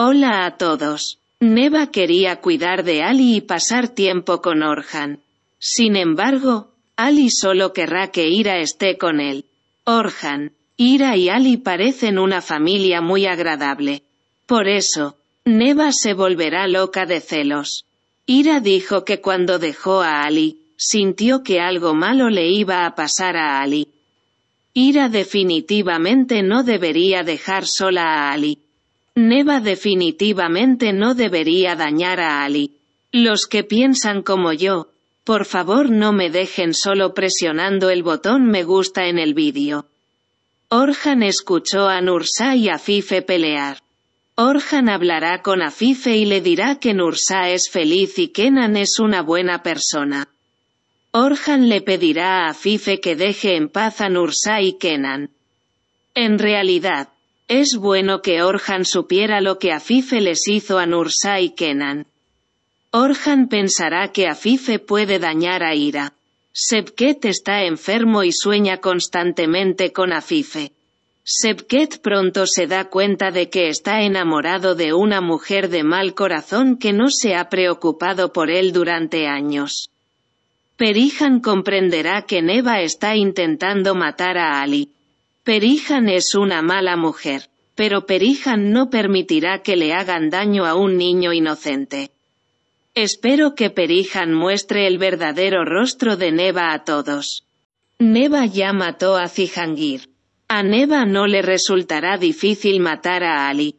Hola a todos. Neva quería cuidar de Ali y pasar tiempo con Orhan. Sin embargo, Ali solo querrá que Ira esté con él. Orhan, Ira y Ali parecen una familia muy agradable. Por eso, Neva se volverá loca de celos. Ira dijo que cuando dejó a Ali, sintió que algo malo le iba a pasar a Ali. Ira definitivamente no debería dejar sola a Ali. Neva definitivamente no debería dañar a Ali. Los que piensan como yo, por favor no me dejen solo presionando el botón me gusta en el vídeo. Orhan escuchó a Nursa y a Fife pelear. Orhan hablará con Afife y le dirá que Nursa es feliz y Kenan es una buena persona. Orhan le pedirá a Afife que deje en paz a Nursa y Kenan. En realidad, es bueno que Orhan supiera lo que Afife les hizo a Nursa y Kenan. Orhan pensará que Afife puede dañar a Ira. Sebket está enfermo y sueña constantemente con Afife. Sebket pronto se da cuenta de que está enamorado de una mujer de mal corazón que no se ha preocupado por él durante años. Perihan comprenderá que Neva está intentando matar a Ali. Perihan es una mala mujer, pero Perihan no permitirá que le hagan daño a un niño inocente. Espero que Perihan muestre el verdadero rostro de Neva a todos. Neva ya mató a Zihangir. A Neva no le resultará difícil matar a Ali,